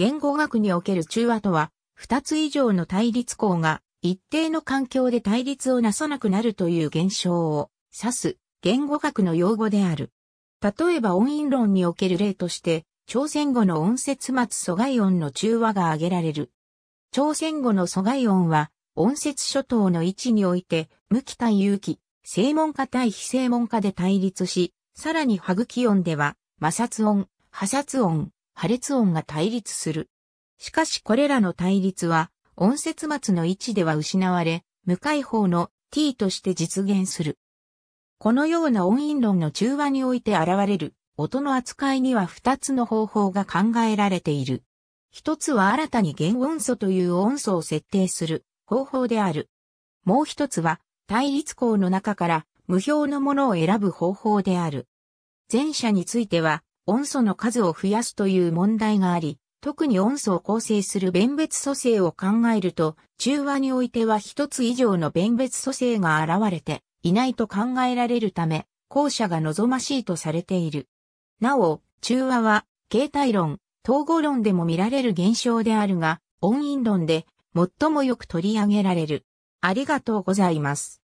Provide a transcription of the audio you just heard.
言語学における中和とは、二つ以上の対立項が一定の環境で対立をなさなくなるという現象を指す言語学の用語である。例えば音韻論における例として、朝鮮語の音節末阻害音の中和が挙げられる。朝鮮語の阻害音は、音節諸島の位置において、無期対有期、正門化対非正門化で対立し、さらに歯茎音では、摩擦音、破殺音、破裂音が対立する。しかしこれらの対立は、音節末の位置では失われ、向かい方の t として実現する。このような音韻論の中和において現れる音の扱いには二つの方法が考えられている。一つは新たに原音素という音素を設定する方法である。もう一つは対立項の中から無表のものを選ぶ方法である。前者については音素の数を増やすという問題があり、特に音素を構成する弁別組成を考えると、中和においては一つ以上の弁別組成が現れていないと考えられるため、後者が望ましいとされている。なお、中和は、形態論、統合論でも見られる現象であるが、音韻論で最もよく取り上げられる。ありがとうございます。